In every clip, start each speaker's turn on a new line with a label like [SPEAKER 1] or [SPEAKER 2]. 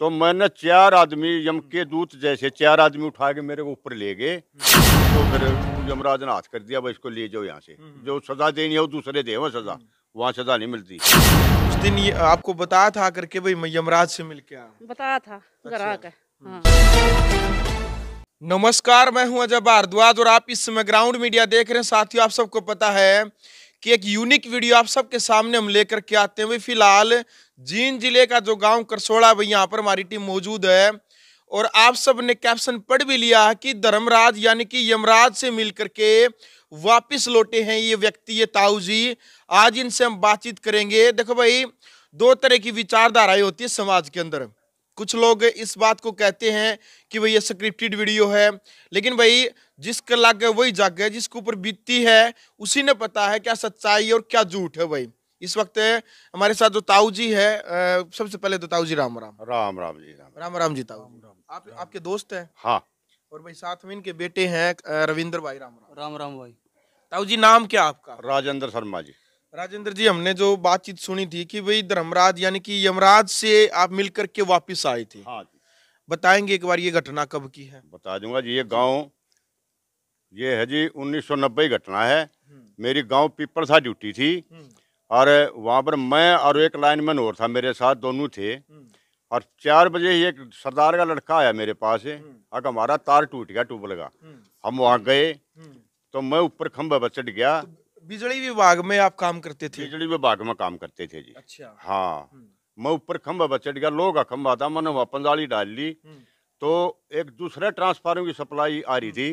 [SPEAKER 1] तो मैंने चार आदमी यम के दूत जैसे चार आदमी उठा के मेरे को ऊपर ले गए तो फिर यमराज ने हाथ कर दिया भाई इसको ले जाओ यहाँ से हम्म। जो सजा देनी है वो दूसरे दे सजा वहाँ सजा नहीं मिलती उस
[SPEAKER 2] दिन ये आपको बताया था करके भाई मैं यमराज से मिल के
[SPEAKER 3] बताया था अच्छा। घर हम्म।
[SPEAKER 2] हाँ। नमस्कार मैं हूँ अजय भारद्वाज और आप इस समय ग्राउंड मीडिया देख रहे हैं साथियों आप सबको पता है कि एक यूनिक वीडियो आप सबके सामने हम लेकर के आते हैं फिलहाल जींद जिले का जो गांव करसोड़ा भाई यहाँ पर हमारी टीम मौजूद है और आप सब ने कैप्शन पढ़ भी लिया कि धर्मराज यानी कि यमराज से मिलकर के वापस लौटे हैं ये व्यक्ति ये ताऊ जी आज इनसे हम बातचीत करेंगे देखो भाई दो तरह की विचारधाराएं होती है समाज के अंदर कुछ लोग इस बात को कहते हैं कि भाई ये स्क्रिप्टेड वीडियो है लेकिन भाई जिसके लागे वही जागे है जिसके ऊपर बीती है उसी ने पता है क्या सच्चाई और क्या झूठ है वही इस वक्त हमारे साथ जो ताऊ जी है सबसे पहले तो ताऊ जी राम राम राम राम जी राम राम राम जी ताऊ आप आपके दोस्त है हाँ और भाई साथ में इनके बेटे हैं रविंद्र भाई राम राम राम राम भाई ताऊ जी नाम क्या आपका
[SPEAKER 1] राजेंद्र शर्मा जी
[SPEAKER 2] राजेंद्र जी हमने जो बातचीत सुनी थी कि भाई धर्मराज यानी कि यमराज से आप मिलकर के वापिस आए थे हाँ बताएंगे एक बार ये घटना कब की है बता दूंगा जी ये गाँव
[SPEAKER 1] ये है जी 1990 घटना है हम्म। मेरी गांव सा ड्यूटी थी हम्म। और वहां पर मैं और एक लाइनमैन और था मेरे साथ दोनों थे हम्म। और चार बजे ही एक सरदार का लड़का आया मेरे पास अब हमारा तार टूट गया ट्यूबवेल का हम वहाँ गए तो मैं ऊपर खम्बा पर चढ़ गया तो बिजली विभाग में आप काम करते थे बिजली विभाग में काम करते थे जी अच्छा हाँ मैं ऊपर खम्भे पर चढ़ गया लोग का खम्बा था मैंने वहां पंजाली डाल ली तो एक दूसरे ट्रांसफार्मर की सप्लाई आ रही थी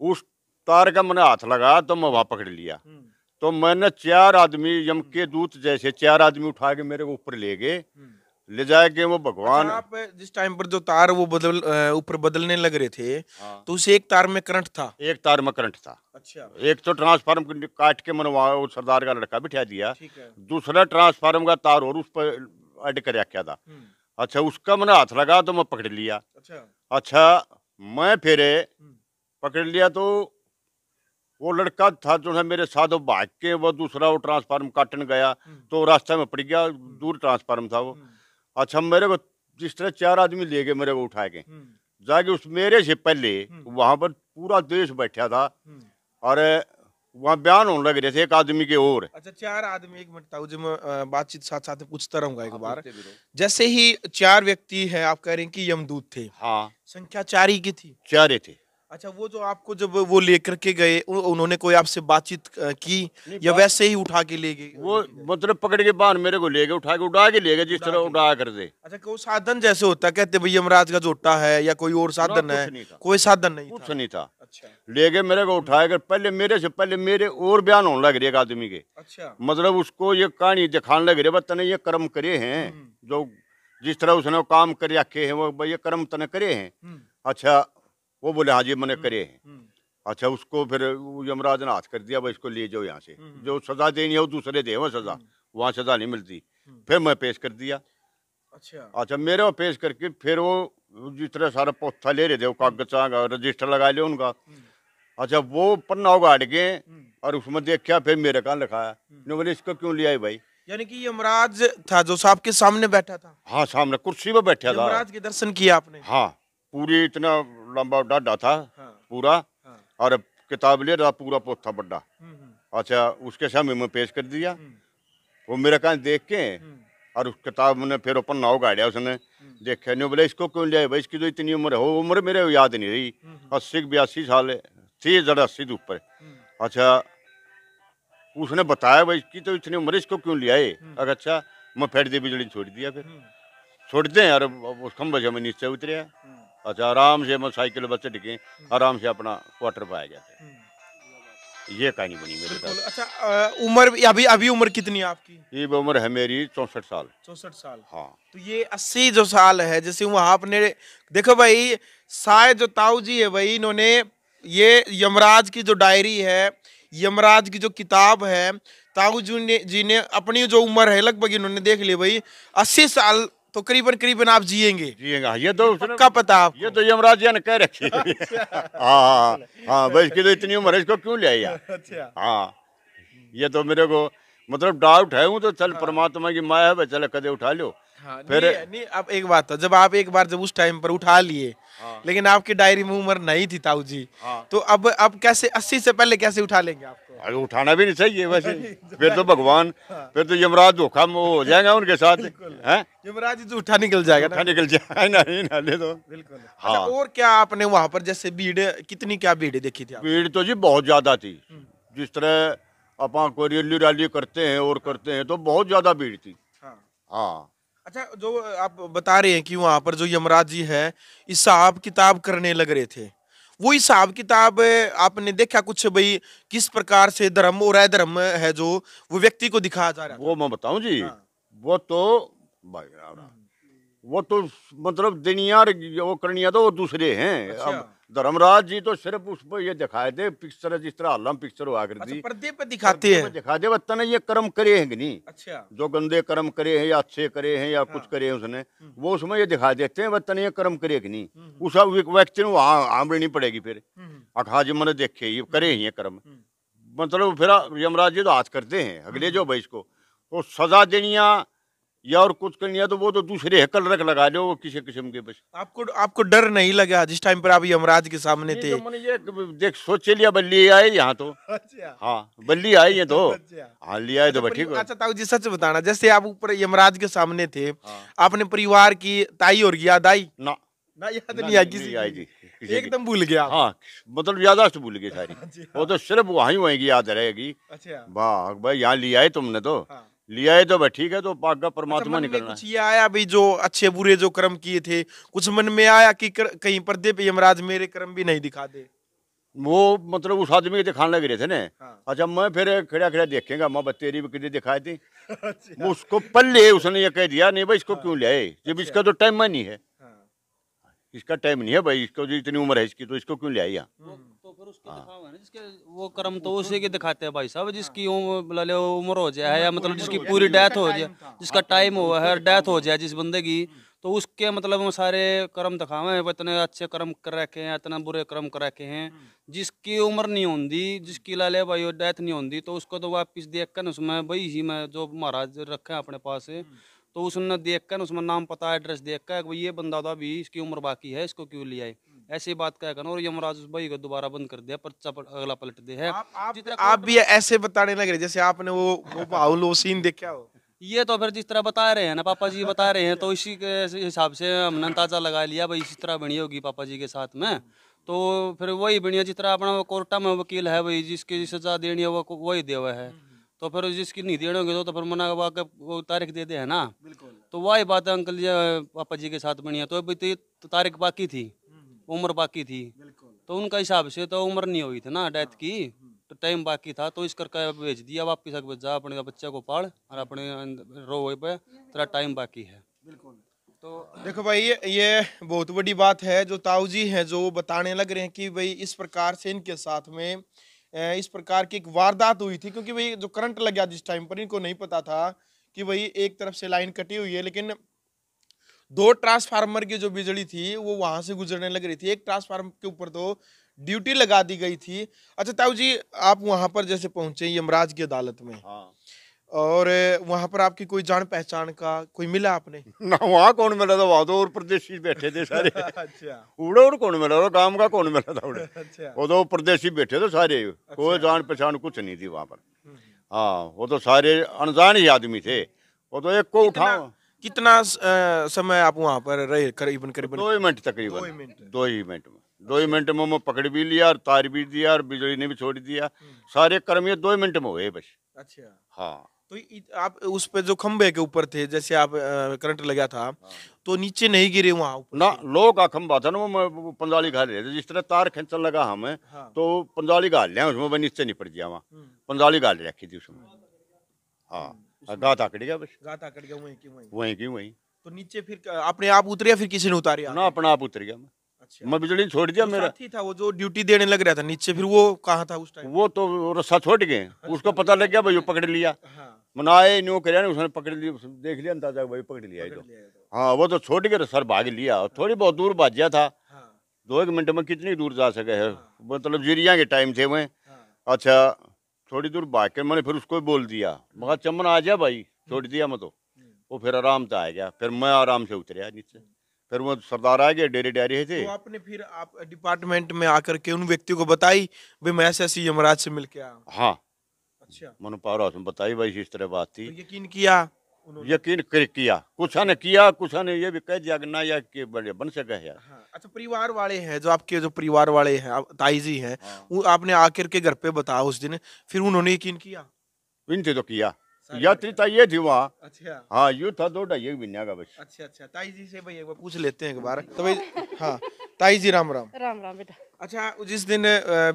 [SPEAKER 1] उस तार का मैंने हाथ लगाया तो मैं वहां पकड़ लिया हम्म। तो मैंने चार आदमी यम के हम्म। दूत जैसे चार आदमी उठा के मेरे को ऊपर ले गए हम्म। ले जाए के वो भगवान अच्छा,
[SPEAKER 2] आप जिस टाइम पर जो तार वो बदल ऊपर बदलने लग रहे थे हाँ। तो उसे एक तार में करंट था
[SPEAKER 1] एक तार में करंट था अच्छा एक तो
[SPEAKER 2] ट्रांसफार्म काट के मैंने वहाँ सरदार का लड़का बिठा
[SPEAKER 1] दिया दूसरा ट्रांसफार्म का तार और उस पर एड कर रखा था अच्छा उसका मैंने हाथ लगा तो मैं पकड़ लिया अच्छा अच्छा मैं फिर पकड़ लिया तो वो लड़का था जो है मेरे साथ वो भाग के वो दूसरा वो ट्रांसफार्म काटन गया हम्म। तो रास्ते में पड़ गया दूर ट्रांसफार्म था वो हम्म। अच्छा मेरे को जिस तरह चार आदमी ले गए मेरे को उठा के हम्म। जाके उस मेरे से पहले वहां पर पूरा देश बैठा था और वहाँ बयान होने लग रहे थे एक आदमी के और
[SPEAKER 2] अच्छा चार आदमी एक मिनट मैं बातचीत साथ साथ पूछता रहूंगा एक हाँ, बार जैसे ही चार व्यक्ति है आप कह रहे हैं कि यमदूत थे हाँ संख्या चार ही की थी चार ही थे अच्छा वो जो आपको जब वो लेकर के गए उन्होंने कोई आपसे बातचीत की या वैसे ही उठा के ले गए
[SPEAKER 1] वो मतलब पकड़ के बाहर मेरे को ले गए उठा के उठा के ले गए जिस तरह उठा कर दे
[SPEAKER 2] अच्छा कोई साधन जैसे होता कहते भाई यमराज का जोटा है या कोई और साधन है कोई साधन नहीं कुछ नहीं था अच्छा।
[SPEAKER 1] ले गए मेरे को उठाया कर पहले मेरे से पहले मेरे और बयान होने लग रहे एक आदमी के अच्छा मतलब उसको ये कहानी दिखाने लग रही है तने ये कर्म करे हैं हम्म। जो जिस तरह उसने काम कर रखे हैं वो ये कर्म तने करे हैं हम्म। अच्छा वो बोले हाँ जी मैंने हम्म, करे हैं हम्म। अच्छा उसको फिर यमराज ने हाथ कर दिया भाई इसको ले जाओ यहाँ से हम्म, जो सजा देनी है वो दूसरे दे वो सजा वहाँ सजा नहीं मिलती फिर मैं पेश कर दिया अच्छा अच्छा मेरे वो पेश करके फिर वो जिस तरह सारा पोथा ले रहे थे वो कागज रजिस्टर लगा लिया उनका अच्छा वो पन्ना उगाड़ के और उसमें देखा फिर मेरे कहा लिखाया बोले इसको क्यों लिया भाई
[SPEAKER 2] यानी कि यमराज था जो साहब के सामने बैठा था
[SPEAKER 1] हाँ सामने कुर्सी पर बैठा था यमराज
[SPEAKER 2] के दर्शन किया आपने
[SPEAKER 1] हाँ पूरी इतना लंबा डाडा था हाँ। पूरा हाँ। और किताब ले रहा तो पूरा पोथा बड्डा
[SPEAKER 2] हम्म,
[SPEAKER 4] हम्म।
[SPEAKER 1] अच्छा उसके सामने मैं पेश कर दिया हम्म। वो मेरे कहा देख के और उस किताब ने फिर पन्ना उगाड़िया उसने देखे नहीं बोले इसको क्यों लिया भाई इसकी तो इतनी उम्र हो उम्र मेरे याद नहीं रही अस्सी बयासी साल थी जरा अस्सी ऊपर अच्छा उसने बताया भाई इसकी तो इतनी उम्र इसको क्यों लिया अगर अच्छा मैं फेट दी बिजली छोड़ दिया फिर छोड़ दें यार उस खम्भे से मैं नीचे उतरिया अच्छा आराम से मोटरसाइकिल बच्चे टिके आराम से अपना क्वार्टर पाया जाता है हम्म। ये कहानी बनी मेरे साथ
[SPEAKER 2] अच्छा उम्र अभी अभी उम्र कितनी है आपकी ये उम्र है मेरी चौसठ साल चौसठ साल हाँ तो ये अस्सी जो साल है जैसे वहाँ आपने देखो भाई साय जो ताऊ जी है भाई इन्होंने ये यमराज की जो डायरी है यमराज की जो किताब है ताऊ जी ने जी ने अपनी जो उम्र है लगभग इन्होंने देख ली भाई अस्सी साल तो करीबन करीबन आप जियेंगे जियेगा हाँ, ये तो पक्का पता आप ये तो जी ने कह रखी अच्छा। हाँ, हाँ
[SPEAKER 1] हाँ भाई इसकी तो इतनी उम्र है इसको क्यों ले आया अच्छा। हाँ ये तो मेरे को मतलब डाउट है हूँ तो चल हाँ। परमात्मा की माया है भाई चल कदे उठा लो
[SPEAKER 2] हाँ, फिर नहीं, अब एक बात था तो, जब आप एक बार जब उस टाइम पर उठा लिए हाँ। लेकिन आपकी डायरी में उम्र नहीं थी ताऊ जी हाँ। तो अब अब कैसे अस्सी से पहले कैसे उठा लेंगे आपको अरे उठाना भी नहीं चाहिए वैसे फिर तो भगवान फिर तो यमराज धोखा हो जाएगा उनके साथ है? यमराज जी तो उठा निकल जाएगा उठा निकल जाएगा नहीं ना ले दो बिल्कुल हाँ अच्छा, और क्या आपने वहाँ पर जैसे भीड़ कितनी क्या भीड़
[SPEAKER 1] देखी थी भीड़ तो जी बहुत ज्यादा थी हम्म। जिस तरह अपा कोई रैली रैली करते हैं और
[SPEAKER 2] करते हैं तो बहुत ज्यादा भीड़ थी हाँ अच्छा जो आप बता रहे हैं कि वहाँ पर जो यमराज जी है हिसाब किताब करने लग रहे थे वो हिसाब किताब आपने देखा कुछ भाई किस प्रकार से धर्म और अधर्म है जो वो व्यक्ति को दिखाया जा रहा है वो मैं बताऊं जी हाँ। वो तो वो तो
[SPEAKER 1] मतलब दुनिया वो करनिया तो वो दूसरे हैं अच्छा। अब धर्मराज जी तो सिर्फ उसमें ये दिखाए दे पिक्चर जिस तरह हल्ला पिक्चर हुआ करती अच्छा, पर दिखाते हैं दिखा दे वतन ये कर्म करे हैं कि नहीं अच्छा जो गंदे कर्म करे हैं या अच्छे करे हैं या हाँ। कुछ करे हैं उसने हम्म। वो उसमें ये दिखा देते हैं वतन तो ये कर्म करे कि नहीं हम्म, हम्म। उस व्यक्ति को आमड़नी पड़ेगी फिर जी मन देखे ये करे ही कर्म मतलब फिर यमराज जी तो हाथ करते हैं अगले जो भाई इसको तो सजा देनिया या और कुछ करनी है तो वो तो दूसरे हकल रख लगा लो किसी किस्म के बस
[SPEAKER 2] आपको आपको डर नहीं लगा जिस टाइम पर आप यमराज के सामने थे तो
[SPEAKER 1] मैंने ये देख
[SPEAKER 2] सोच लिया बल्ली आए यहाँ तो अच्छा। हाँ बल्ली आई है तो अच्छा। हाँ लिया आए तो अच्छा, ठीक है अच्छा ताऊ जी सच बताना जैसे आप ऊपर यमराज के सामने थे हाँ। आपने परिवार की ताई और याद आई ना ना याद नहीं आई किसी आई
[SPEAKER 1] जी एकदम भूल गया हाँ मतलब से भूल गई सारी वो हाँ। तो सिर्फ वहीं वहीं की याद रहेगी अच्छा भाई यहाँ लिया है तुमने तो हाँ। लिया है तो भाई ठीक है तो पाक का अच्छा, परमात्मा निकलना कुछ
[SPEAKER 2] ये आया भाई जो अच्छे बुरे जो कर्म किए थे कुछ मन में आया कि कर, कहीं पर्दे पे यमराज मेरे कर्म भी नहीं दिखा दे
[SPEAKER 1] वो मतलब उस आदमी के दिखाने लग रहे थे ना हाँ। अच्छा मैं फिर खड़ा खड़ा देखेगा मैं बतेरी भी कितनी दिखाई थी
[SPEAKER 4] अच्छा।
[SPEAKER 1] उसको पल्ले उसने ये कह दिया नहीं भाई इसको हाँ। क्यों लिया जब अच्छा। इसका तो टाइम नहीं है हाँ। इसका टाइम नहीं है भाई इसको इतनी उम्र है इसकी तो इसको क्यों लिया यहाँ हम्म। फिर उसके हाँ। दिखावा ना
[SPEAKER 5] जिसके वो कर्म तो उसी के दिखाते हैं भाई साहब हाँ। जिसकी उम्र मतलब उम्र हो जाए या मतलब जिसकी पूरी डेथ हो जाए जिसका टाइम हुआ है डेथ हो जाए जिस बंदे की हम्म। तो उसके मतलब सारे कर्म दिखावे हैं इतने अच्छे कर्म कर रखे हैं इतने बुरे कर्म कर रखे हैं हम्म। जिसकी उम्र नहीं होती जिसकी हम्म। लाले भाई डेथ नहीं होती तो उसको तो वापिस देख कर उसमें भाई ही मैं जो महाराज रखे हैं अपने पास तो उसने देख कर उसमें नाम पता एड्रेस देख कर ये बंदा था तो अभी इसकी उम्र बाकी है इसको क्यों लिया है ऐसी बात क्या करना और यमराज उस भाई को दोबारा बंद कर दिया पर्चा पर अगला पलट दे है
[SPEAKER 2] आप, भी ऐसे बताने लगे जैसे आपने वो वो बाहुल वो सीन देखा हो
[SPEAKER 5] ये तो फिर जिस तरह बता रहे हैं ना पापा जी बता रहे हैं तो इसी के हिसाब से हमने अंदाजा लगा लिया भाई इसी तरह बनी होगी पापा जी के साथ में तो फिर वही बनी जिस तरह अपना कोर्टा में वकील है भाई जिसकी सजा देनी है वो वही देवा है तो फिर जिसकी नहीं देने होंगे तो-, तो फिर मना वो तारीख दे दे है ना तो वही बात है अंकल जी पापा जी के साथ बनी है तो, तो तारीख बाकी थी उम्र बाकी थी तो उनका हिसाब से तो उम्र नहीं हुई थी ना डेथ हाँ। की तो टाइम बाकी था तो इस करके भेज दिया वापिस अक जा अपने बच्चे को पाल और अपने रो पे तेरा टाइम बाकी है तो देखो भाई
[SPEAKER 2] ये बहुत बड़ी बात है जो ताऊ जी है जो बताने लग रहे हैं कि भाई इस प्रकार से इनके साथ में इस प्रकार की एक वारदात हुई थी क्योंकि भाई जो करंट लग गया जिस टाइम पर इनको नहीं पता था कि भाई एक तरफ से लाइन कटी हुई है लेकिन दो ट्रांसफार्मर की जो बिजली थी वो वहां से गुजरने लग रही थी एक ट्रांसफार्मर के ऊपर तो ड्यूटी लगा दी गई थी अच्छा ताऊ जी आप वहां पर जैसे पहुंचे यमराज की अदालत में हाँ। और वहां पर आपकी कोई जान पहचान का कोई मिला आपने ना वहाँ कौन मिला था वहां तो और प्रदेशी बैठे थे सारे अच्छा उड़े और कौन मिला था गांव का कौन मिला था उड़े अच्छा वो तो
[SPEAKER 1] प्रदेशी बैठे थे सारे अच्छा। कोई जान पहचान कुछ नहीं थी वहां पर हम्म। हाँ वो तो सारे अनजान ही आदमी थे वो तो एक को उठा कितना
[SPEAKER 2] समय आप वहाँ पर रहे करीबन करीबन दो
[SPEAKER 1] ही मिनट तकरीबन दो ही मिनट में दो ही मिनट में पकड़ भी लिया और तार भी दिया और बिजली ने भी छोड़ दिया हम्म। सारे कर्म ये दो ही मिनट में हुए बस अच्छा हाँ
[SPEAKER 2] तो आप उस पे जो खम्बे के ऊपर थे जैसे आप करंट लगा था हाँ। तो नीचे नहीं गिरे वहाँ ना लो का खम्बा था ना वो पंजाली घा रहे जिस तरह तार खींचने लगा हमें हाँ। तो
[SPEAKER 1] पंजाली घाल लिया उसमें नीचे नहीं पड़ गया वहाँ हम्म। पंजाली घाल रखी थी उसमें हाँ हाँ, गात आकड़ गया बस
[SPEAKER 2] गात आकड़ गया वहीं की वहीं वहीं की वहीं तो नीचे फिर अपने आप उतर गया फिर
[SPEAKER 1] किसी ने उतारा ना अपना आप उतर गया मैं अच्छा। मैं बिजली छोड़ दिया तो मेरा साथी था वो जो ड्यूटी देने लग रहा था नीचे फिर वो कहाँ था उस टाइम वो तो रस्सा छोड़ गए अच्छा। उसको पता लग गया भाई पकड़ लिया हाँ। मनाए न्यू कर उसने पकड़ लिया देख लिया अंदाजा भाई पकड़ लिया तो हाँ वो तो छोड़ गया सर भाग लिया हाँ। थोड़ी बहुत दूर भाग गया था हाँ। दो एक मिनट में कितनी दूर जा सके है मतलब जीरिया के टाइम थे वह अच्छा थोड़ी दूर भाग के मैंने फिर उसको बोल दिया मगर चमन आ जा भाई छोड़ दिया मैं तो वो फिर आराम से आ गया फिर मैं आराम से उतरिया नीचे फिर वो सरदार आ गया डेरे डेरे थे तो
[SPEAKER 2] आपने फिर आप डिपार्टमेंट में आकर के उन व्यक्ति को बताई भाई मैं ऐसे ऐसी यमराज से मिल के आया
[SPEAKER 1] हाँ अच्छा मैंने पारा बताई भाई इस तरह बात थी तो यकीन किया यकीन कर किया कुछ ने किया कुछ ने ये भी कह दिया कि ना के बड़े बन सके यार हाँ,
[SPEAKER 2] अच्छा परिवार वाले हैं जो आपके जो परिवार वाले हैं ताई जी है हाँ। आपने आकर के घर पे बताया उस दिन फिर उन्होंने यकीन किया विनती तो किया यात्री ये थी वहाँ अच्छा हाँ यू था दो ढाई एक महीने का बस अच्छा अच्छा ताई जी से भाई एक बार पूछ लेते हैं एक बार तो भाई हाँ ताई जी राम राम राम राम बेटा अच्छा जिस दिन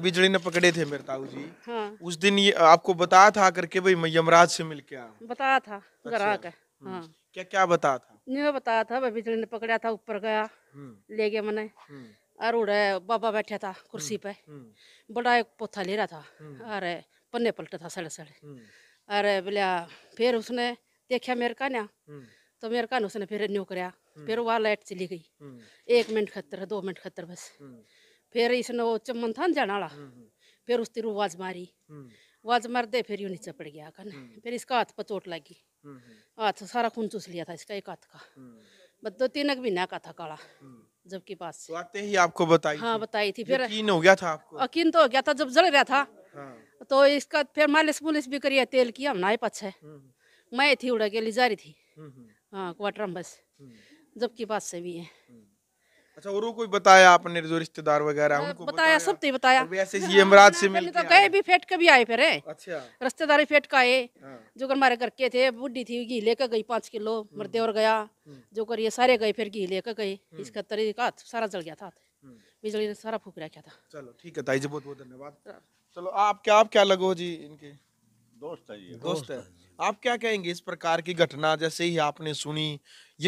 [SPEAKER 2] बिजली ने पकड़े थे मेरे ताऊ जी हाँ। उस दिन ये आपको बताया था करके भाई मैं यमराज से मिल के आऊँ
[SPEAKER 3] बताया था घर अच्छा। आकर हम्म। हाँ।
[SPEAKER 2] क्या क्या बताया था
[SPEAKER 3] नहीं बताया था भाई बिजली ने पकड़ा था ऊपर गया हम्म। ले गया मैंने हम्म। और उड़े बाबा बैठा था कुर्सी पे बड़ा एक पोथा ले रहा था अरे पन्ने पलटा था सड़े सड़े अरे बोलिया फिर उसने देखा मेरे का ना तो मेरे कान उसने फिर न्यू कराया फिर वहाँ लाइट चली गई एक मिनट खतर दो मिनट खतर बस फिर इसने वो चमन था जाने वाला हम्म, हम्म। फिर उस तेरू आवाज मारी हम्म। आवाज मारते फिर यू नीचे पड़ गया कन फिर इसका हाथ पर चोट लगी हाथ सारा खून चूस लिया था इसका एक हाथ का दो तीन महीना का था काला जबकि पास तो आते
[SPEAKER 2] ही आपको बताई हाँ बताई थी फिर हो गया था
[SPEAKER 3] आपको तो हो गया था जब जल रहा था हाँ। तो इसका फिर मालिश मुलिश भी करिए तेल किया हम पछ है मैं थी उड़ा के लिए जा रही थी हाँ क्वार्टर में बस जबकि पास से भी है
[SPEAKER 2] अच्छा और कोई बताया आपने जो रिश्तेदार वगैरह उनको
[SPEAKER 3] बताया सब ने तो बताया ऐसे ये इमराज से मिल तो गए भी फेट के भी आए फिर अच्छा रिश्तेदारी फेट का आए हाँ। जो कर हमारे घर के थे बुढ़ी थी घी लेकर गई पांच किलो हम्म। मरते और गया हम्म। जो कर ये सारे गए फिर घी लेकर गए हम्म। इसका तरीका सारा जल गया था बिजली ने सारा फूक रखा था
[SPEAKER 2] चलो ठीक है ताई जी बहुत बहुत धन्यवाद हाँ। चलो आप क्या आप क्या लगो जी इनके दोस्त है ये दोस्त है आप क्या कहेंगे इस प्रकार की घटना जैसे ही आपने सुनी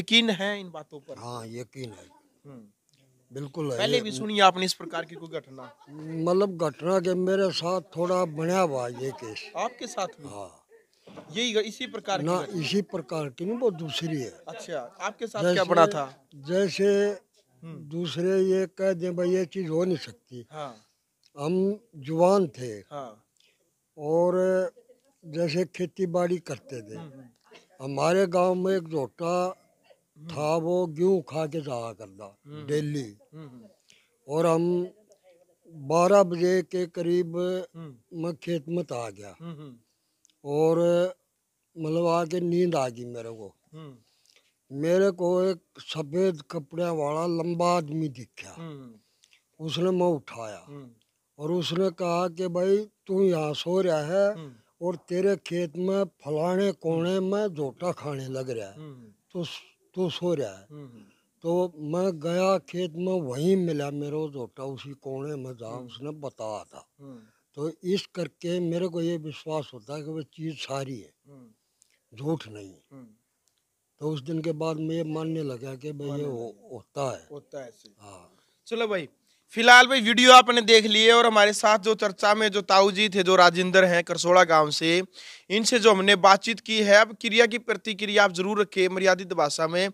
[SPEAKER 2] यकीन है इन बातों पर हाँ यकीन है
[SPEAKER 4] बिल्कुल है पहले भी सुनी आपने
[SPEAKER 2] इस प्रकार की कोई घटना मतलब घटना
[SPEAKER 4] के मेरे साथ थोड़ा बनया हुआ ये केस
[SPEAKER 2] आपके साथ भी? हाँ यही इसी प्रकार ना की
[SPEAKER 4] इसी प्रकार की नहीं वो दूसरी है
[SPEAKER 2] अच्छा आपके साथ क्या बड़ा था
[SPEAKER 4] जैसे हम्म। दूसरे ये कह दें भाई ये चीज हो नहीं सकती हाँ। हम जुवान थे हाँ। और जैसे खेती बाड़ी करते थे हम्म, हम्म। हमारे गांव में एक झोटा था वो गेहूँ खा के जाया करता हम्म, डेली हम्म, हम्म। और हम बारह बजे के करीब मैं खेत में आ गया और मतलब आके नींद आ गई मेरे को मेरे को एक सफ़ेद कपड़े वाला लंबा आदमी दिखा उसने मैं उठाया और उसने कहा कि भाई तू यहाँ सो रहा है और तेरे खेत में फलाने कोने में जोटा खाने लग रहा है तो तो सो रहा है हम्म, हम्म। तो मैं गया खेत में वहीं मिला मेरा झोटा उसी कोने में जहाँ हम्म। उसने बताया था तो इस करके मेरे को ये विश्वास होता है कि वो चीज़ सारी है
[SPEAKER 2] झूठ नहीं है तो उस दिन के बाद मैं ये मानने लगा कि भाई ये हो, होता है होता है हाँ चलो भाई फिलहाल भाई वीडियो आपने देख लिए और हमारे साथ जो चर्चा में जो ताऊ जी थे जो राजेंद्र हैं करसोड़ा गांव से इनसे जो हमने बातचीत की है अब क्रिया की प्रतिक्रिया आप जरूर रखें मर्यादित भाषा में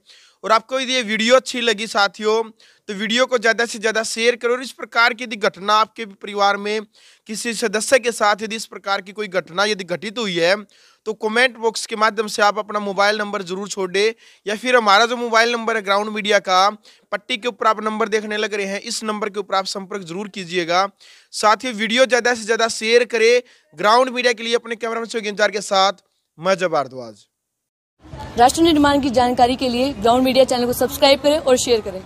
[SPEAKER 2] और आपको यदि ये वीडियो अच्छी लगी साथियों तो वीडियो को ज़्यादा से ज़्यादा शेयर करो और इस प्रकार की यदि घटना आपके परिवार में किसी सदस्य के साथ यदि इस प्रकार की कोई घटना यदि घटित हुई है तो कमेंट बॉक्स के माध्यम से आप अपना मोबाइल नंबर जरूर छोड़ दे या फिर हमारा जो मोबाइल नंबर है ग्राउंड मीडिया का पट्टी के ऊपर आप नंबर देखने लग रहे हैं इस नंबर के ऊपर आप संपर्क जरूर कीजिएगा साथ ही वीडियो ज़्यादा से ज़्यादा शेयर करें ग्राउंड मीडिया के लिए अपने कैमरा मैन के साथ मैं जबारद्वाज़
[SPEAKER 3] राष्ट्र निर्माण की जानकारी के लिए ग्राउंड मीडिया चैनल को सब्सक्राइब करें और शेयर करें